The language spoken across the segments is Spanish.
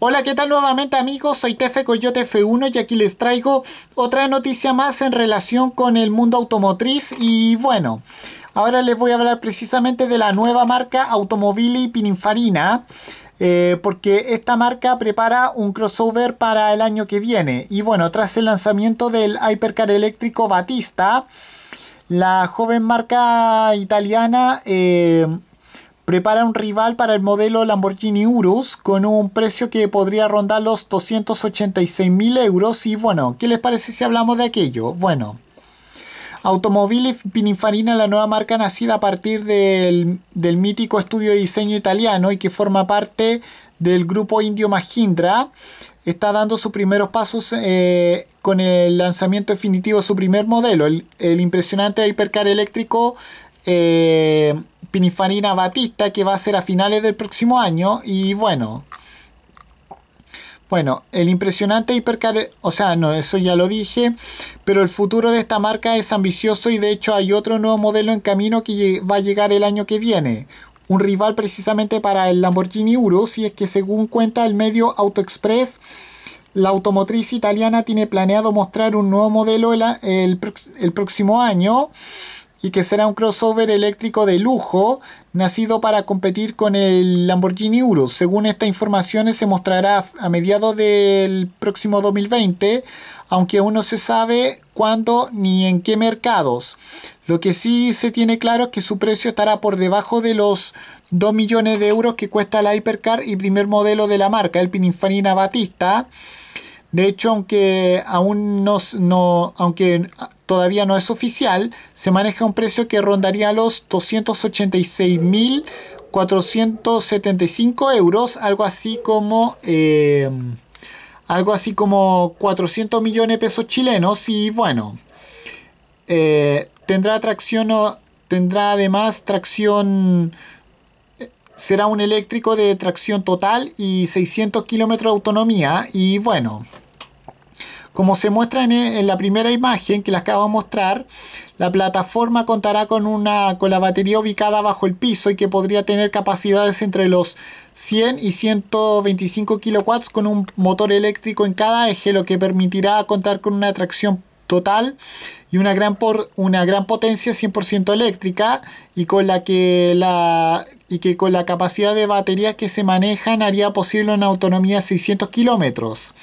Hola, ¿qué tal nuevamente amigos? Soy Tefe Coyote F1 y aquí les traigo otra noticia más en relación con el mundo automotriz y bueno, ahora les voy a hablar precisamente de la nueva marca Automobili Pininfarina. Eh, porque esta marca prepara un crossover para el año que viene y bueno tras el lanzamiento del hypercar eléctrico Batista la joven marca italiana eh, prepara un rival para el modelo Lamborghini Urus con un precio que podría rondar los 286.000 euros. Y bueno, ¿qué les parece si hablamos de aquello? Bueno, Automobile Pininfarina, la nueva marca nacida a partir del, mítico estudio de diseño italiano y que forma parte del grupo indio Mahindra, está dando sus primeros pasos eh, con el lanzamiento definitivo de su primer modelo, el, impresionante hipercar eléctrico. Eh, ...Sinifarina Batista que va a ser a finales del próximo año y bueno. Bueno, el impresionante hipercar, o sea, no, eso ya lo dije, pero el futuro de esta marca es ambicioso y de hecho hay otro nuevo modelo en camino que va a llegar el año que viene, un rival precisamente para el Lamborghini Urus y es que según cuenta el medio Auto Express, la automotriz italiana tiene planeado mostrar un nuevo modelo el próximo año y que será un crossover eléctrico de lujo nacido para competir con el Lamborghini Urus. Según estas informaciones se mostrará a mediados del próximo 2020, aunque aún no se sabe cuándo ni en qué mercados. Lo que sí se tiene claro es que su precio estará por debajo de los 2 millones de euros que cuesta la Hypercar y primer modelo de la marca, el Pininfarina Batista. De hecho, aunque aún no, todavía no es oficial, se maneja un precio que rondaría los 286.475 euros, algo así como... Eh, algo así como 400 millones de pesos chilenos y bueno, eh, tendrá tracción tendrá además tracción será un eléctrico de tracción total y 600 kilómetros de autonomía y bueno como se muestra en, la primera imagen que les acabo de mostrar, la plataforma contará con, una, con la batería ubicada bajo el piso y que podría tener capacidades entre los 100 y 125 kW con un motor eléctrico en cada eje, lo que permitirá contar con una tracción total y una gran, una gran potencia 100% eléctrica y con la que la y que con la capacidad de baterías que se manejan haría posible una autonomía de 600 kilómetros.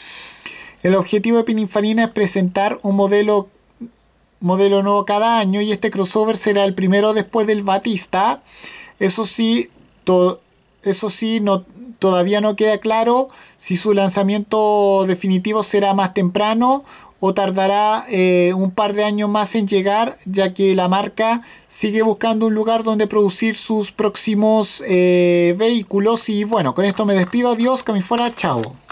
El objetivo de Pininfarina es presentar un modelo, nuevo cada año y este crossover será el primero después del Batista. Eso sí, eso sí, todavía no queda claro si su lanzamiento definitivo será más temprano o tardará eh, un par de años más en llegar, ya que la marca sigue buscando un lugar donde producir sus próximos eh, vehículos. Y bueno, con esto me despido. Adiós, que me fuera. Chao.